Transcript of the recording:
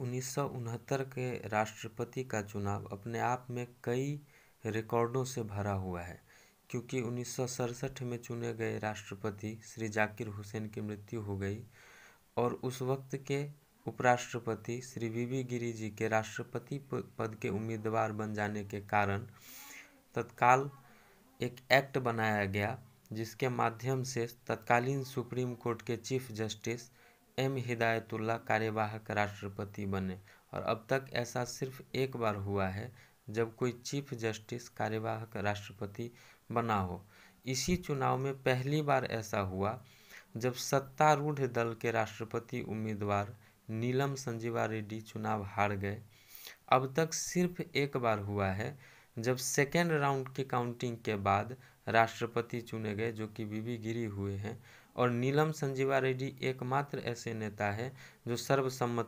उन्नीस सौ उनहत्तर के राष्ट्रपति का चुनाव अपने आप में कई रिकॉर्डों से भरा हुआ है क्योंकि उन्नीस सौ सड़सठ में चुने गए राष्ट्रपति श्री जाकिर हुसैन की मृत्यु हो गई और उस वक्त के उपराष्ट्रपति श्री वी वी गिरी जी के राष्ट्रपति पद के उम्मीदवार बन जाने के कारण तत्काल एक एक्ट बनाया गया जिसके माध्यम से तत्कालीन सुप्रीम कोर्ट के चीफ जस्टिस एम हिदायतुल्ला कार्यवाहक राष्ट्रपति बने और अब तक ऐसा सिर्फ एक बार हुआ है जब कोई चीफ जस्टिस कार्यवाहक राष्ट्रपति बना हो इसी चुनाव में पहली बार ऐसा हुआ जब सत्तारूढ़ दल के राष्ट्रपति उम्मीदवार नीलम संजीवा रेड्डी चुनाव हार गए अब तक सिर्फ एक बार हुआ है जब सेकेंड राउंड की काउंटिंग के बाद राष्ट्रपति चुने गए जो कि बीबी गिरी हुए हैं और नीलम संजीवा रेड्डी एकमात्र ऐसे नेता है जो सर्वसम्मत